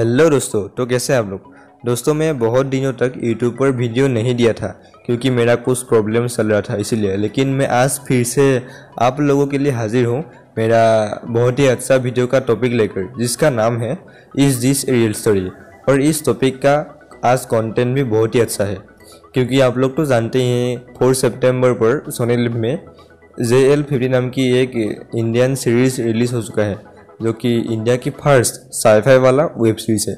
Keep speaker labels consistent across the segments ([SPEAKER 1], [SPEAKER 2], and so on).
[SPEAKER 1] hello दोस्तों तो कैसे हैं आप लोग दोस्तों मैं बहुत दिनों तक यूट्यूब पर वीडियो नहीं दिया था क्योंकि मेरा कुछ प्रॉब्लम चल रहा था इसीलिए लेकिन मैं आज फिर से आप लोगों के लिए हाजिर हूँ मेरा बहुत ही अच्छा वीडियो का टॉपिक लेकर जिसका नाम है इज़ दिस रियल स्टोरी और इस टॉपिक का आज कॉन्टेंट भी बहुत ही अच्छा है क्योंकि आप लोग तो जानते ही हैं फोर सेप्टेम्बर पर सोनी लिप में जे एल फिफ्टी नाम की एक इंडियन सीरीज़ रिलीज़ हो चुका है जो कि इंडिया की फर्स्ट साइफाई वाला वेब सीरीज है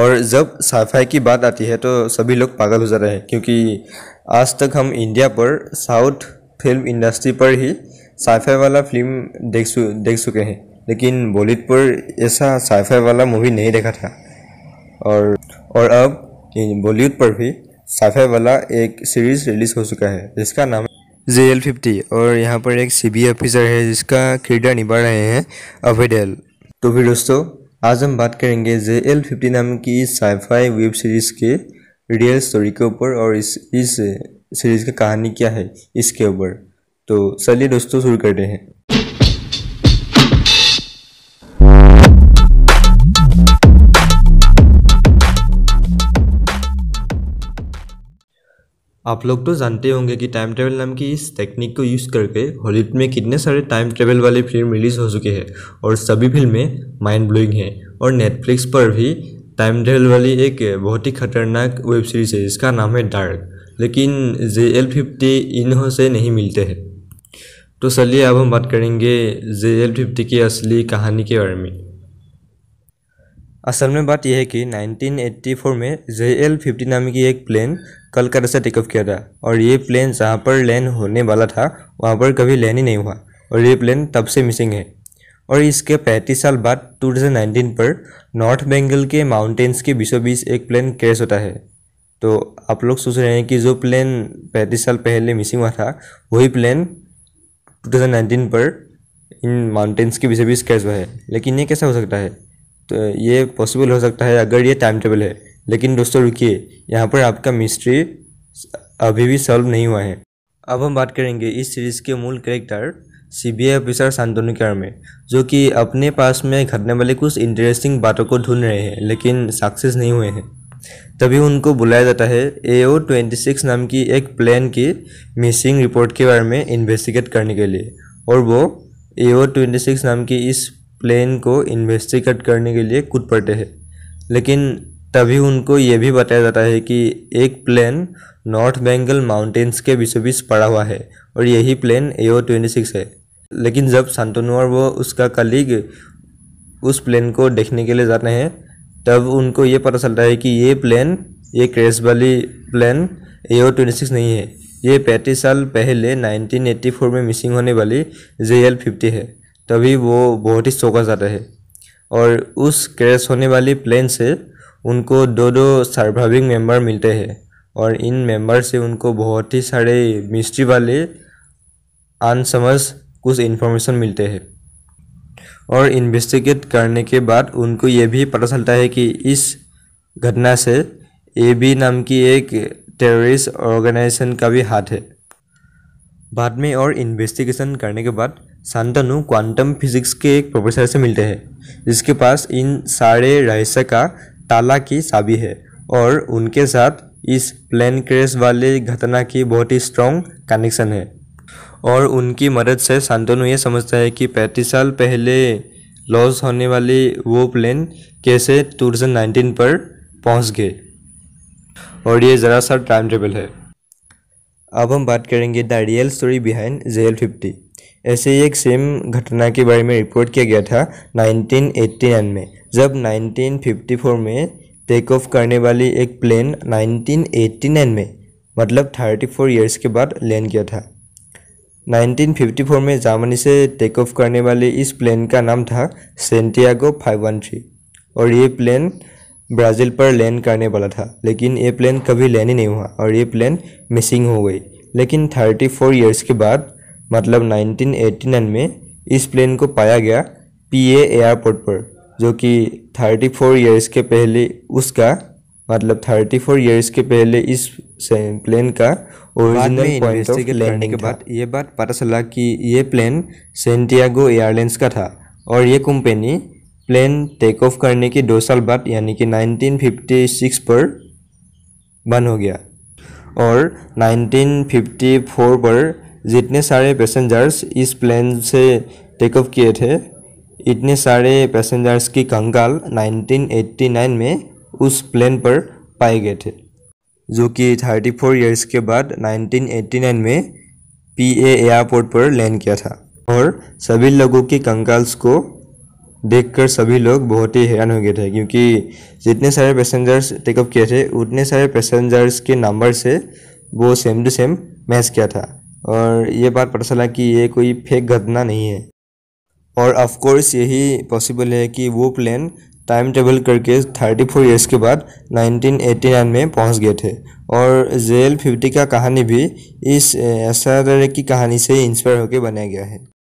[SPEAKER 1] और जब साईफाई की बात आती है तो सभी लोग पागल हो जा रहे हैं क्योंकि आज तक हम इंडिया पर साउथ फिल्म इंडस्ट्री पर ही साईफाई वाला फिल्म देख सु, देख चुके हैं लेकिन बॉलीवुड पर ऐसा साईफाई वाला मूवी नहीं देखा था और और अब बॉलीवुड पर भी साईफाई वाला एक सीरीज़ रिलीज़ हो चुका है जिसका नाम जे एल फिफ्टी और यहाँ पर एक सी बी ऑफिसर है जिसका किरदार निभा रहे हैं अवेडेल तो फिर दोस्तों आज हम बात करेंगे जे एल फिफ्टी नाम की साइफाई वेब सीरीज़ के रियल स्टोरी के ऊपर और इस इस सीरीज़ की कहानी क्या है इसके ऊपर तो चलिए दोस्तों शुरू करते हैं आप लोग तो जानते होंगे कि टाइम ट्रेवल नाम की इस टेक्निक को यूज़ करके हॉलीवुड में कितने सारे टाइम ट्रेवल वाली फिल्म रिलीज़ हो चुके हैं और सभी फिल्में माइंड ब्लोइंग हैं और नेटफ्लिक्स पर भी टाइम ट्रेवल वाली एक बहुत ही खतरनाक वेब सीरीज़ है जिसका नाम है डार्क लेकिन जे एल फिफ्टी इन्हों से नहीं मिलते हैं तो चलिए अब हम बात करेंगे जे एल फिफ्टी की असली कहानी के बारे में असल में बात यह है कि 1984 में जे एल फिफ्टी नाम की एक प्लेन कलकत्ता से ऑफ किया था और ये प्लेन जहाँ पर लैंड होने वाला था वहाँ पर कभी लैंड ही नहीं हुआ और ये प्लेन तब से मिसिंग है और इसके पैंतीस साल बाद 2019 पर नॉर्थ बंगाल के माउंटेन्स के बीचों बीच एक प्लेन क्रैश होता है तो आप लोग सोच रहे हैं कि जो प्लेन पैंतीस साल पहले मिसिंग हुआ था वही प्लेन 2019 पर इन माउंटेन्स के बीचों बीच क्रैश हुआ है लेकिन ये कैसा हो सकता है तो ये पॉसिबल हो सकता है अगर ये टाइम टेबल है लेकिन दोस्तों रुकिए यहाँ पर आपका मिस्ट्री अभी भी सॉल्व नहीं हुआ है अब हम बात करेंगे इस सीरीज़ के मूल कैरेक्टर सीबीआई ऑफिसर शांतनु के में जो कि अपने पास में घटने वाले कुछ इंटरेस्टिंग बातों को ढूंढ रहे हैं लेकिन सक्सेस नहीं हुए हैं तभी उनको बुलाया जाता है ए ओ ट्वेंटी सिक्स नाम की एक प्लेन की मिसिंग रिपोर्ट के बारे में इन्वेस्टिगेट करने के लिए और वो ए ओ ट्वेंटी सिक्स नाम की इस प्लेन को इन्वेस्टिगेट करने के लिए कूद पड़ते हैं लेकिन तभी उनको ये भी बताया जाता है कि एक प्लेन नॉर्थ बेंगल माउंटेन्स के बीचों बीच पड़ा हुआ है और यही plane A O twenty six है लेकिन जब शांतनु और वो उसका कलीग उस प्लेन को देखने के लिए जाते हैं तब उनको ये पता चलता है कि ये प्लेन ये क्रैश वाली plane A O twenty six नहीं है ये पैंतीस साल पहले नाइनटीन एट्टी फोर में मिसिंग होने वाली जे एल फिफ्टी है तभी वो बहुत ही चौंका जाता है और उस क्रैश होने वाली प्लेन से उनको दो दो सर्वाइविंग मेंबर मिलते हैं और इन मेंबर से उनको बहुत ही सारे मिस्ट्री वाले अनसमझ कुछ इन्फॉर्मेशन मिलते हैं और इन्वेस्टिगेट करने के बाद उनको ये भी पता चलता है कि इस घटना से ए बी नाम की एक टेररिस्ट ऑर्गेनाइजेशन का भी हाथ है बाद में और इन्वेस्टिगेशन करने के बाद शांतनु क्वांटम फिजिक्स के एक प्रोफेसर से मिलते हैं जिसके पास इन सारे रहस्य का ताला की साबी है और उनके साथ इस प्लेन क्रेश वाली घटना की बहुत ही स्ट्रॉन्ग कनेक्शन है और उनकी मदद से शांतनु ये समझता है कि पैंतीस साल पहले लॉस होने वाली वो प्लेन कैसे टू पर पहुंच गए और ये ज़रा सा टाइम टेबल है अब हम बात करेंगे the real story behind J L fifty ऐसे ही एक सेम घटना के बारे में रिपोर्ट किया गया था 1989 में जब 1954 में टेक ऑफ करने वाली एक प्लेन 1989 में मतलब 34 इयर्स के बाद लैंड किया था 1954 में जर्मनी से टेक ऑफ करने वाले इस प्लेन का नाम था सेंटियागो 513 और ये प्लेन ब्राज़ील पर लैंड करने वाला था लेकिन ये प्लेन कभी लैंड ही नहीं हुआ और ये प्लेन मिसिंग हो गई लेकिन 34 इयर्स के बाद मतलब 1989 में इस प्लेन को पाया गया पीए एयरपोर्ट पर जो कि 34 फोर ईयर्स के पहले उसका मतलब 34 फोर ईयर्स के पहले इस प्लेन का ओरिजिनल पॉइंट ऑफ लैंडिंग के बाद ये बात पता चला कि ये प्लेन सेंटियागो एयरलाइंस का था और ये कंपनी प्लेन टेक ऑफ करने के दो साल बाद यानी कि 1956 पर बंद हो गया और 1954 पर जितने सारे पैसेंजर्स इस प्लेन से टेक ऑफ किए थे इतने सारे पैसेंजर्स की कंगाल 1989 में उस प्लेन पर पाए गए थे जो कि 34 ईयर्स के बाद 1989 में पीए एयरपोर्ट पर लैंड किया था और सभी लोगों की कंगाल्स को देखकर सभी लोग बहुत ही हैरान हो गए थे क्योंकि जितने सारे पैसेंजर्स टेकअप किए थे उतने सारे पैसेंजर्स के नंबर से वो सेम टू सेम मैच किया था और ये बात पता चला कि ये कोई फेक घटना नहीं है और ऑफ कोर्स यही पॉसिबल है कि वो प्लेन टाइम टेबल करके 34 इयर्स के बाद 1989 में पहुंच गए थे और जे एल फिफ्टी का कहानी भी इस ऐसा की कहानी से इंस्पायर होकर बनाया गया है